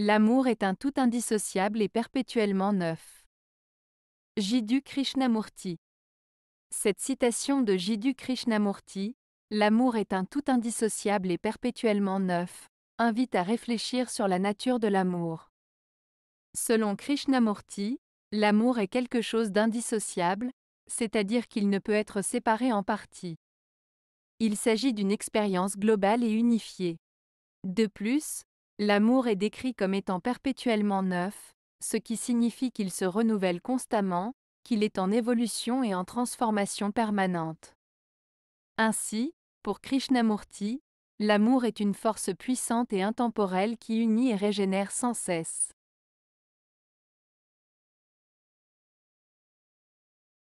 L'amour est un tout indissociable et perpétuellement neuf. Jiddu Krishnamurti. Cette citation de Jiddu Krishnamurti, L'amour est un tout indissociable et perpétuellement neuf, invite à réfléchir sur la nature de l'amour. Selon Krishnamurti, l'amour est quelque chose d'indissociable, c'est-à-dire qu'il ne peut être séparé en partie. Il s'agit d'une expérience globale et unifiée. De plus, L'amour est décrit comme étant perpétuellement neuf, ce qui signifie qu'il se renouvelle constamment, qu'il est en évolution et en transformation permanente. Ainsi, pour Krishnamurti, l'amour est une force puissante et intemporelle qui unit et régénère sans cesse.